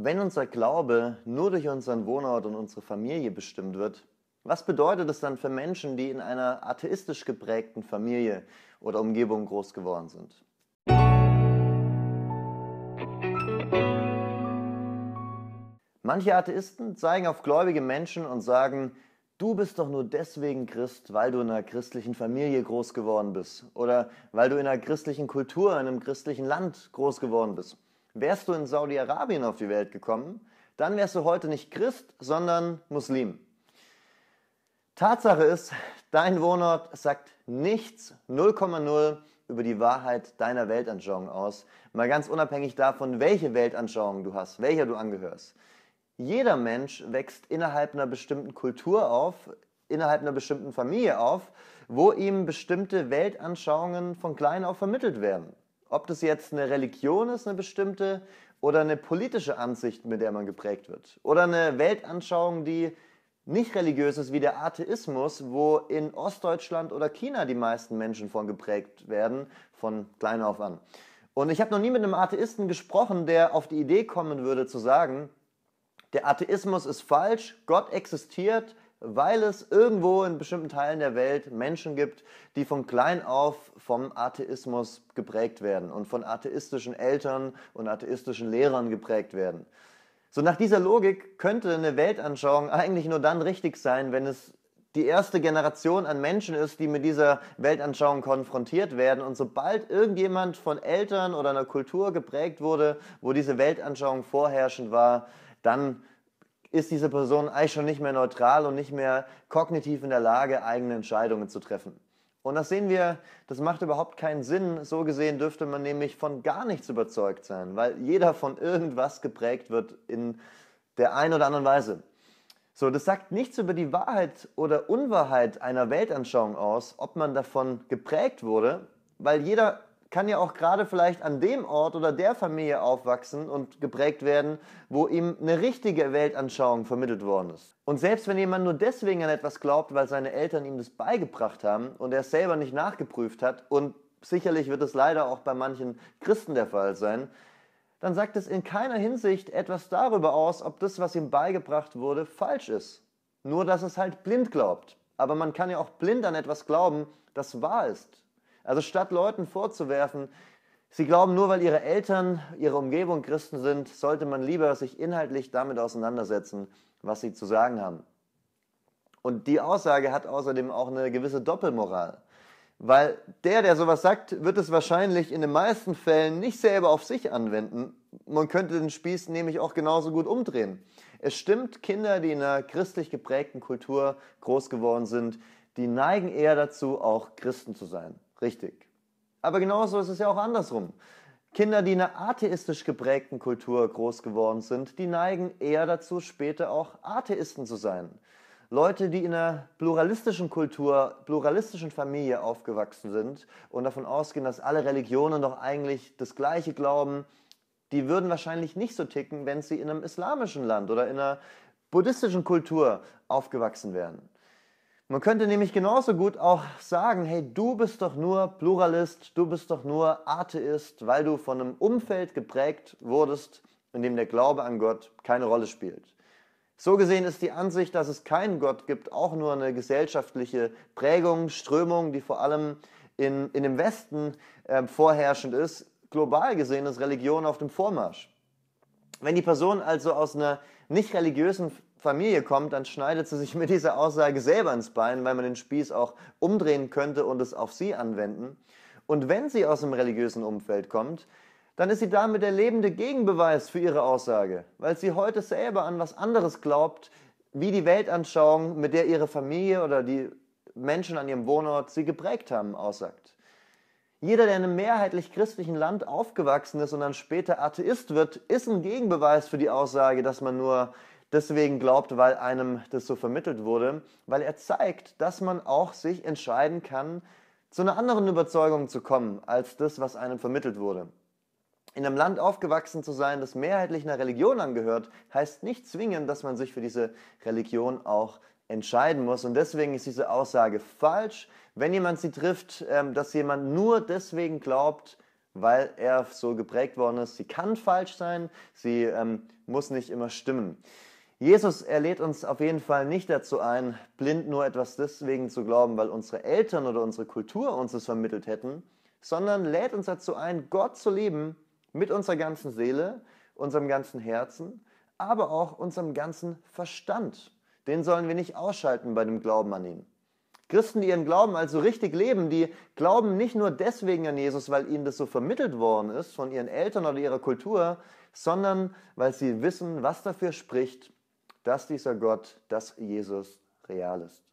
Wenn unser Glaube nur durch unseren Wohnort und unsere Familie bestimmt wird, was bedeutet es dann für Menschen, die in einer atheistisch geprägten Familie oder Umgebung groß geworden sind? Manche Atheisten zeigen auf gläubige Menschen und sagen, du bist doch nur deswegen Christ, weil du in einer christlichen Familie groß geworden bist oder weil du in einer christlichen Kultur, in einem christlichen Land groß geworden bist. Wärst du in Saudi-Arabien auf die Welt gekommen, dann wärst du heute nicht Christ, sondern Muslim. Tatsache ist, dein Wohnort sagt nichts 0,0 über die Wahrheit deiner Weltanschauung aus, mal ganz unabhängig davon, welche Weltanschauung du hast, welcher du angehörst. Jeder Mensch wächst innerhalb einer bestimmten Kultur auf, innerhalb einer bestimmten Familie auf, wo ihm bestimmte Weltanschauungen von klein auf vermittelt werden. Ob das jetzt eine Religion ist, eine bestimmte, oder eine politische Ansicht, mit der man geprägt wird, oder eine Weltanschauung, die nicht religiös ist wie der Atheismus, wo in Ostdeutschland oder China die meisten Menschen von geprägt werden, von klein auf an. Und ich habe noch nie mit einem Atheisten gesprochen, der auf die Idee kommen würde zu sagen, der Atheismus ist falsch, Gott existiert, weil es irgendwo in bestimmten Teilen der Welt Menschen gibt, die von klein auf vom Atheismus geprägt werden und von atheistischen Eltern und atheistischen Lehrern geprägt werden. So nach dieser Logik könnte eine Weltanschauung eigentlich nur dann richtig sein, wenn es die erste Generation an Menschen ist, die mit dieser Weltanschauung konfrontiert werden. Und sobald irgendjemand von Eltern oder einer Kultur geprägt wurde, wo diese Weltanschauung vorherrschend war, dann ist diese Person eigentlich schon nicht mehr neutral und nicht mehr kognitiv in der Lage, eigene Entscheidungen zu treffen. Und das sehen wir, das macht überhaupt keinen Sinn. So gesehen dürfte man nämlich von gar nichts überzeugt sein, weil jeder von irgendwas geprägt wird in der einen oder anderen Weise. So, das sagt nichts über die Wahrheit oder Unwahrheit einer Weltanschauung aus, ob man davon geprägt wurde, weil jeder kann ja auch gerade vielleicht an dem Ort oder der Familie aufwachsen und geprägt werden, wo ihm eine richtige Weltanschauung vermittelt worden ist. Und selbst wenn jemand nur deswegen an etwas glaubt, weil seine Eltern ihm das beigebracht haben und er es selber nicht nachgeprüft hat, und sicherlich wird es leider auch bei manchen Christen der Fall sein, dann sagt es in keiner Hinsicht etwas darüber aus, ob das, was ihm beigebracht wurde, falsch ist. Nur dass es halt blind glaubt. Aber man kann ja auch blind an etwas glauben, das wahr ist, also statt Leuten vorzuwerfen, sie glauben nur, weil ihre Eltern, ihre Umgebung Christen sind, sollte man lieber sich inhaltlich damit auseinandersetzen, was sie zu sagen haben. Und die Aussage hat außerdem auch eine gewisse Doppelmoral. Weil der, der sowas sagt, wird es wahrscheinlich in den meisten Fällen nicht selber auf sich anwenden. Man könnte den Spieß nämlich auch genauso gut umdrehen. Es stimmt, Kinder, die in einer christlich geprägten Kultur groß geworden sind, die neigen eher dazu, auch Christen zu sein. Richtig. Aber genauso ist es ja auch andersrum. Kinder, die in einer atheistisch geprägten Kultur groß geworden sind, die neigen eher dazu, später auch Atheisten zu sein. Leute, die in einer pluralistischen Kultur, pluralistischen Familie aufgewachsen sind und davon ausgehen, dass alle Religionen doch eigentlich das Gleiche glauben, die würden wahrscheinlich nicht so ticken, wenn sie in einem islamischen Land oder in einer buddhistischen Kultur aufgewachsen wären. Man könnte nämlich genauso gut auch sagen, hey, du bist doch nur Pluralist, du bist doch nur Atheist, weil du von einem Umfeld geprägt wurdest, in dem der Glaube an Gott keine Rolle spielt. So gesehen ist die Ansicht, dass es keinen Gott gibt, auch nur eine gesellschaftliche Prägung, Strömung, die vor allem in, in dem Westen äh, vorherrschend ist. Global gesehen ist Religion auf dem Vormarsch. Wenn die Person also aus einer nicht religiösen Familie kommt, dann schneidet sie sich mit dieser Aussage selber ins Bein, weil man den Spieß auch umdrehen könnte und es auf sie anwenden. Und wenn sie aus dem religiösen Umfeld kommt, dann ist sie damit der lebende Gegenbeweis für ihre Aussage, weil sie heute selber an was anderes glaubt, wie die Weltanschauung, mit der ihre Familie oder die Menschen an ihrem Wohnort sie geprägt haben, aussagt. Jeder, der in einem mehrheitlich christlichen Land aufgewachsen ist und dann später Atheist wird, ist ein Gegenbeweis für die Aussage, dass man nur deswegen glaubt, weil einem das so vermittelt wurde, weil er zeigt, dass man auch sich entscheiden kann, zu einer anderen Überzeugung zu kommen, als das, was einem vermittelt wurde. In einem Land aufgewachsen zu sein, das mehrheitlich einer Religion angehört, heißt nicht zwingend, dass man sich für diese Religion auch entscheiden muss. Und deswegen ist diese Aussage falsch, wenn jemand sie trifft, ähm, dass jemand nur deswegen glaubt, weil er so geprägt worden ist. Sie kann falsch sein, sie ähm, muss nicht immer stimmen. Jesus, er lädt uns auf jeden Fall nicht dazu ein, blind nur etwas deswegen zu glauben, weil unsere Eltern oder unsere Kultur uns es vermittelt hätten, sondern lädt uns dazu ein, Gott zu lieben mit unserer ganzen Seele, unserem ganzen Herzen, aber auch unserem ganzen Verstand. Den sollen wir nicht ausschalten bei dem Glauben an ihn. Christen, die ihren Glauben also richtig leben, die glauben nicht nur deswegen an Jesus, weil ihnen das so vermittelt worden ist von ihren Eltern oder ihrer Kultur, sondern weil sie wissen, was dafür spricht, dass dieser Gott, dass Jesus real ist.